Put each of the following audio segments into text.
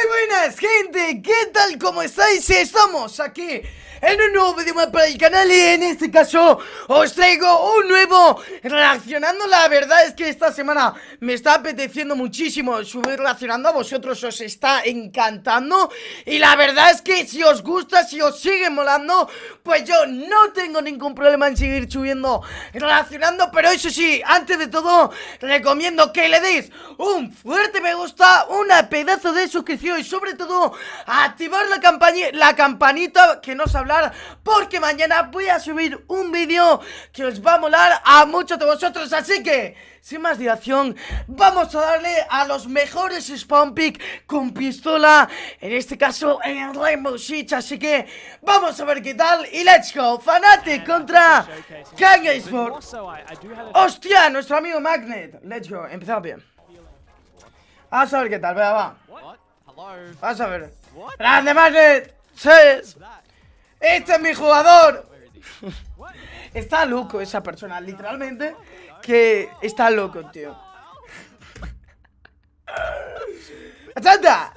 Muy buenas gente, ¿qué tal? ¿Cómo estáis? Estamos aquí en un nuevo vídeo más para el canal y en este caso os traigo un nuevo reaccionando la verdad es que esta semana me está apeteciendo muchísimo subir relacionando a vosotros os está encantando y la verdad es que si os gusta si os sigue molando pues yo no tengo ningún problema en seguir subiendo Relacionando, pero eso sí antes de todo recomiendo que le deis un fuerte me gusta una pedazo de suscripción y sobre todo activar la, campanita que nos habla porque mañana voy a subir un vídeo que os va a molar a muchos de vosotros. Así que, sin más dilación, vamos a darle a los mejores spawn pick con pistola, en este caso en Rainbow Six. Así que, vamos a ver qué tal y let's go. Fanatic contra Kangasport Hostia, nuestro amigo Magnet. Let's go, empezamos bien. Vamos a ver qué tal, vea, va. Vamos a ver. ¡Grande Magnet! ¡Sí! ¡Este es mi jugador! Está loco esa persona, literalmente que está loco, tío. ¡Achanta!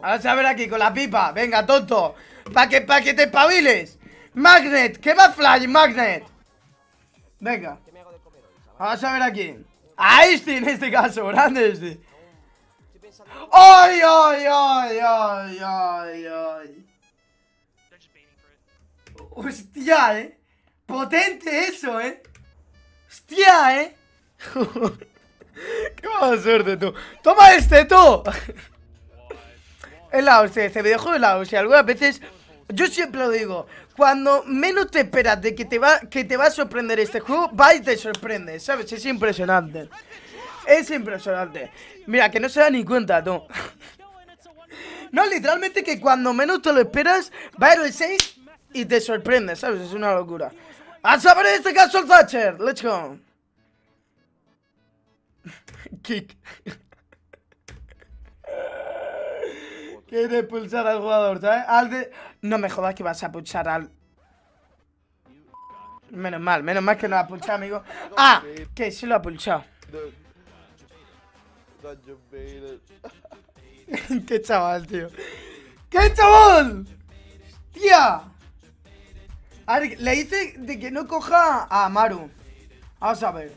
Vamos a ver aquí con la pipa. Venga, tonto. ¿Para que, pa que te espabiles. Magnet, ¿qué más Fly, Magnet. Venga. Vamos a ver aquí. A este en este caso, grande este. ¡Ay, ay, ay, ay, ay, ay! ¡Hostia, eh! ¡Potente eso, eh! ¡Hostia, eh! ¡Qué mala suerte, tú! ¡Toma este, tú! El la hostia, eh, este videojuego es la hostia. Algunas veces, yo siempre lo digo, cuando menos te esperas de que te va, que te va a sorprender este juego, va y te sorprende, ¿sabes? Es impresionante. Es impresionante. Mira, que no se da ni cuenta, tú. No, literalmente que cuando menos te lo esperas, va a ir el 6 y te sorprende, ¿sabes? Es una locura. A saber en este caso el Thatcher. Let's go. Kick. Quiere pulsar al jugador, ¿sabes? Al No me jodas que vas a pulsar al... Menos mal, menos mal que no ha pulsado, amigo. Ah, que sí lo ha pulsado. Qué chaval, tío. ¡Qué chaval! ¡Tía! A ver, le dice de que no coja a Maru. Vamos a ver.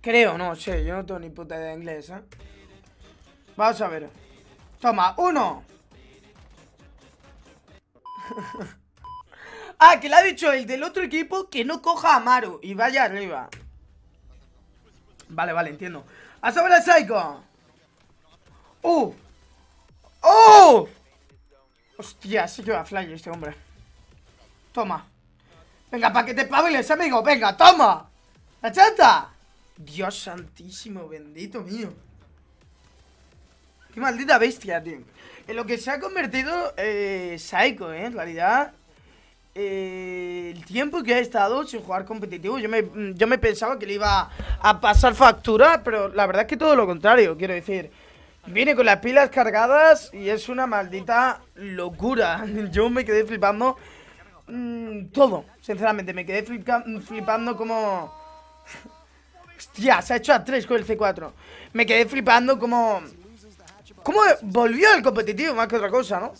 Creo, no sé, yo no tengo ni puta idea de inglés, ¿eh? Vamos a ver. Toma, uno. ah, que le ha dicho el del otro equipo que no coja a Maru y vaya arriba. Vale, vale, entiendo. ¡A sobre el Psycho! ¡Uh! ¡Oh! Hostia, se lleva fly este hombre. Toma. Venga, pa' que te pables, amigo. Venga, toma. ¡La chata! Dios santísimo, bendito mío. Qué maldita bestia, tío. En lo que se ha convertido eh, Psycho, ¿eh? En realidad, el tiempo que ha estado sin jugar competitivo. Yo me, yo me pensaba que le iba a pasar factura, pero la verdad es que todo lo contrario, quiero decir. Viene con las pilas cargadas y es una maldita locura. Yo me quedé flipando mm, todo, sinceramente. Me quedé flipando como... Hostia, se ha hecho a 3 con el C4. Me quedé flipando como... ¿Cómo volvió al competitivo más que otra cosa, no?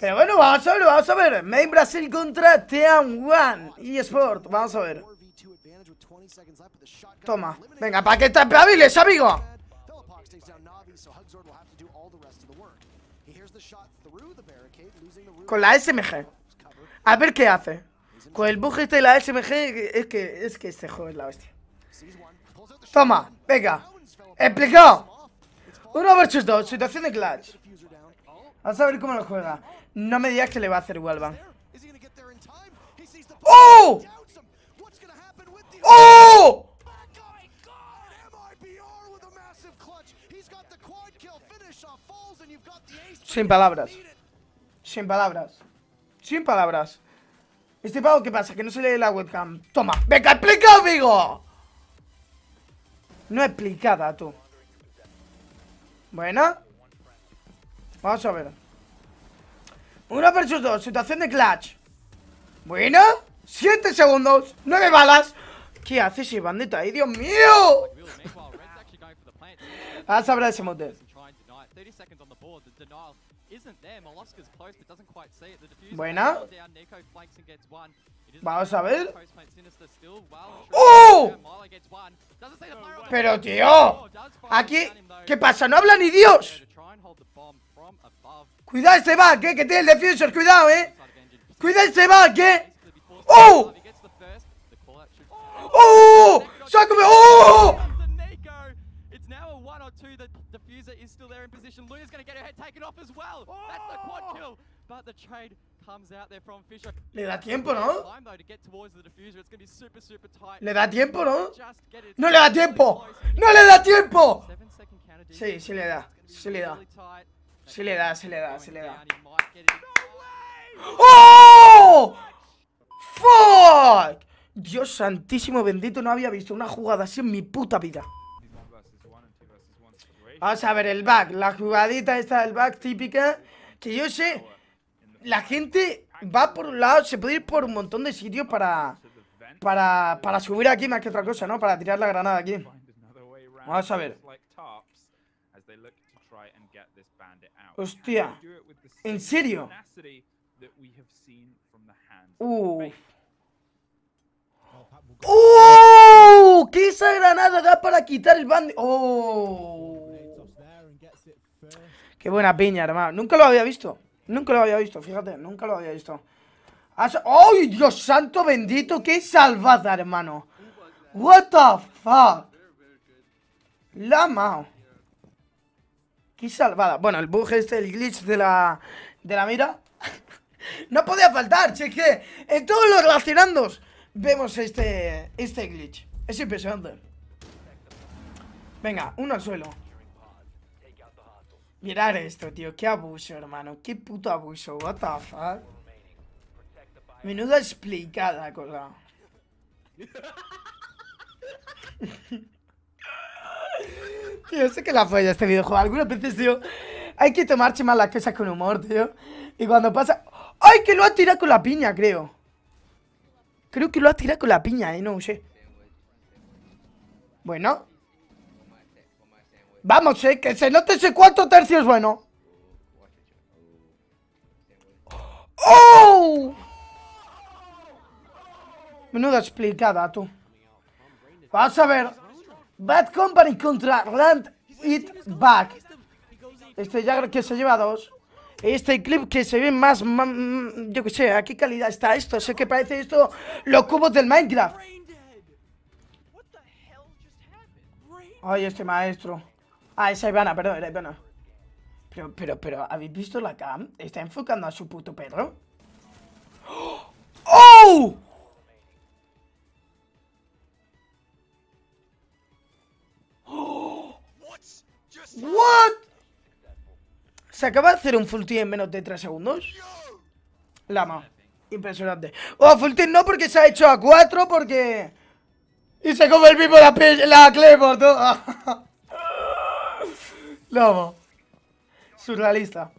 Pero bueno, vamos a ver, vamos a ver. Main Brasil contra Team One eSport. Vamos a ver. Toma. Venga, para que estés paviles, amigo. Con la SMG. A ver qué hace. Con el bug este la SMG es que, es que este juego es la bestia. Toma, venga. Explicado. Uno versus dos, situación de clutch. Vamos a ver cómo lo juega. No me digas que le va a hacer Huelva ¡Oh! ¡Oh! Sin palabras. Sin palabras. Sin palabras. Este pago, ¿qué pasa? Que no se lee la webcam. Toma, venga, explica, amigo. No explicada, tú. Bueno. Vamos a ver. Una vs dos, situación de clutch. Bueno, siete segundos, nueve balas. ¿Qué hace ese bandita, ahí, Dios mío? Ahora sabrá ese motel. Buena. Vamos a ver. ¡Oh! Pero tío. Oh, aquí. ¿Qué pasa? No habla ni Dios. Cuidado ese va eh. Que tiene el defensor. Cuidado, eh. Cuidado ese back, eh. ¡Oh! ¡Oh! ¡Sácame! ¡Oh! Razor is still there in position. Luna's going to get her head taken off as well. Oh! That's the quad kill. But the trade comes out there from Fisher. Le da tiempo, ¿no? Le da tiempo, ¿no? No le da tiempo. No le da tiempo. Sí, sí le da. Sí le da. Sí le da, sí le da, sí le da. ¡Oh! ¡Fuck! Dios santísimo bendito, no había visto una jugada así en mi puta vida. Vamos a ver, el back, la jugadita esta del back típica, que yo sé, la gente va por un lado, se puede ir por un montón de sitios para, para, subir aquí más que otra cosa, ¿no? Para tirar la granada aquí. Vamos a ver. Hostia. ¿En serio? Uh. ¡Oh! ¿Qué esa granada da para quitar el bando? ¡Oh! Qué buena piña, hermano. Nunca lo había visto. Nunca lo había visto, fíjate, nunca lo había visto. ¡Ay, Dios santo bendito! ¡Qué salvada, hermano! What the fuck? La mao. Qué salvada. Bueno, el bug este, el glitch de la, de la mira. no podía faltar, cheque. En todos los relacionandos vemos este, este glitch. Es impresionante. Venga, uno al suelo. Mirar esto, tío. Qué abuso, hermano. Qué puto abuso. What the fuck. Menuda explicada, cosa. tío, sé que la ya este videojuego. Algunas veces, tío, hay que tomarse más las cosas con humor, tío. Y cuando pasa... ¡Ay, que lo ha tirado con la piña, creo! Creo que lo ha tirado con la piña, eh. No sé. Bueno... Vamos, eh, que se note ese cuarto tercio es bueno. ¡Oh! Menuda explicada, tú. Vamos a ver. Bad Company contra Land It Back. Este Jagger que se lleva dos. Este clip que se ve más, Yo qué sé, ¿a qué calidad está esto? Sé que parece esto los cubos del Minecraft. Ay, este maestro. Ah, esa Ivana, perdón, era Ivana. Pero, pero, pero, ¿habéis visto la cam? ¿Está enfocando a su puto perro? ¡Oh! ¿What? ¿Se acaba de hacer un full team en menos de 3 segundos? Lama. Impresionante. Oh, full team no porque se ha hecho a 4 porque... Y se come el mismo la, la todo. Lobo Surrealista.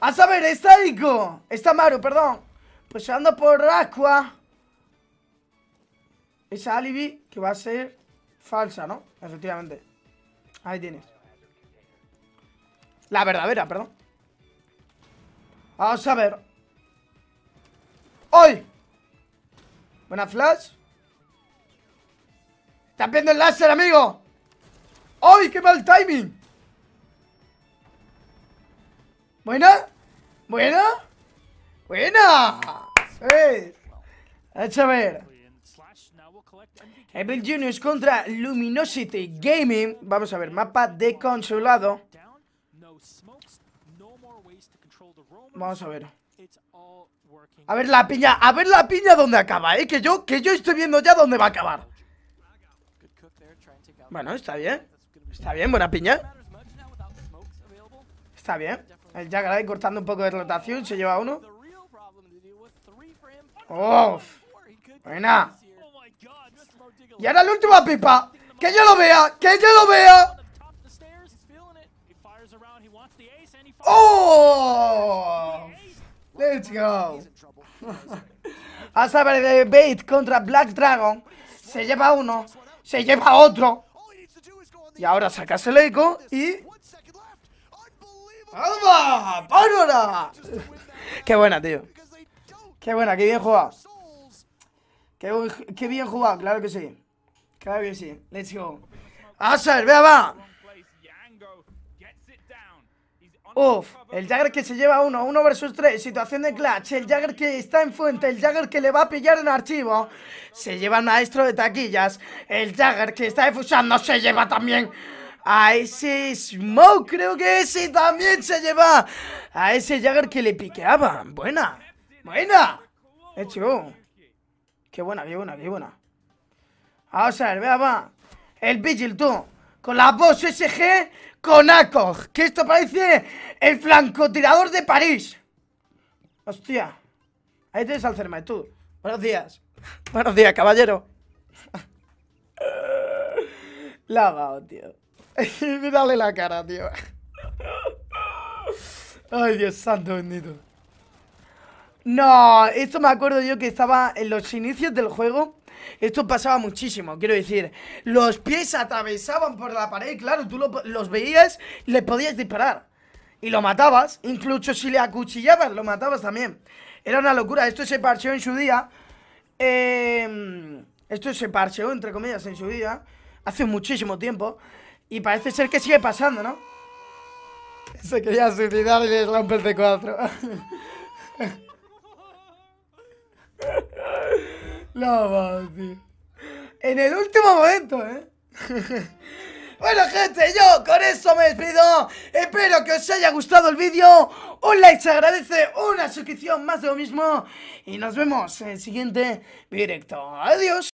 A saber, Ico Está Maru, perdón. Pues anda por Aqua. Esa alibi que va a ser falsa, ¿no? Efectivamente. Ahí tienes. La verdadera, perdón. Vamos a ver. ¡Hoy! Buena flash. ¡Está viendo el láser, amigo! ¡Hoy! ¡Qué mal timing! Bueno, bueno, bueno. Eh, a ver. Evil Juniors contra Luminosity Gaming. Vamos a ver, mapa de consulado. Vamos a ver. A ver la piña, a ver la piña donde acaba, eh. Que yo, que yo estoy viendo ya dónde va a acabar. Bueno, está bien. Está bien, buena piña. Está bien. El Jagger cortando un poco de rotación. Se lleva uno. ¡Oh! Buena. Y ahora la última pipa. ¡Que yo lo vea! ¡Que yo lo vea! ¡Oh! ¡Let's go! Hasta saber de Bait contra Black Dragon. Se lleva uno. Se lleva otro. Y ahora el eco y ¡Alba! ¡Vámonos! Qué buena, tío. Qué buena, qué bien jugado. Qué, bien jugado, claro que sí. Claro que sí. Let's go. Aser, vea, va. Uf, el Jagger que se lleva uno Uno versus tres situación de clutch, el Jagger que está en fuente, el Jagger que le va a pillar en archivo, se lleva maestro de taquillas, el Jagger que está defusando se lleva también a ese Smoke, creo que ese también se lleva. A ese Jagger que le piqueaba. Buena. Buena. Hecho. Qué buena, qué buena, qué buena. Vamos a ver, vea, va. El Vigil, tú. Con la voz SG, con Akog. Que esto parece el flancotirador de París. Hostia. Ahí tienes al Cermay, tú. Buenos días. Buenos días, caballero. Lavado, tío. Dale la cara, tío. Ay, Dios santo bendito. No, esto me acuerdo yo que estaba en los inicios del juego. Esto pasaba muchísimo, quiero decir. Los pies atravesaban por la pared, claro, tú los veías y podías disparar. Y lo matabas, incluso si le acuchillabas, lo matabas también. Era una locura, esto se parcheó en su día. Em, esto se parcheó, entre comillas, en su día. Hace muchísimo tiempo. Y parece ser que sigue pasando, ¿no? Se quería suicidar y le rompe el 4 no, vamos, tío. En el último momento, ¿eh? Bueno gente, yo con esto me despido Espero que os haya gustado el vídeo Un like se agradece, una suscripción más de lo mismo Y nos vemos en el siguiente directo Adiós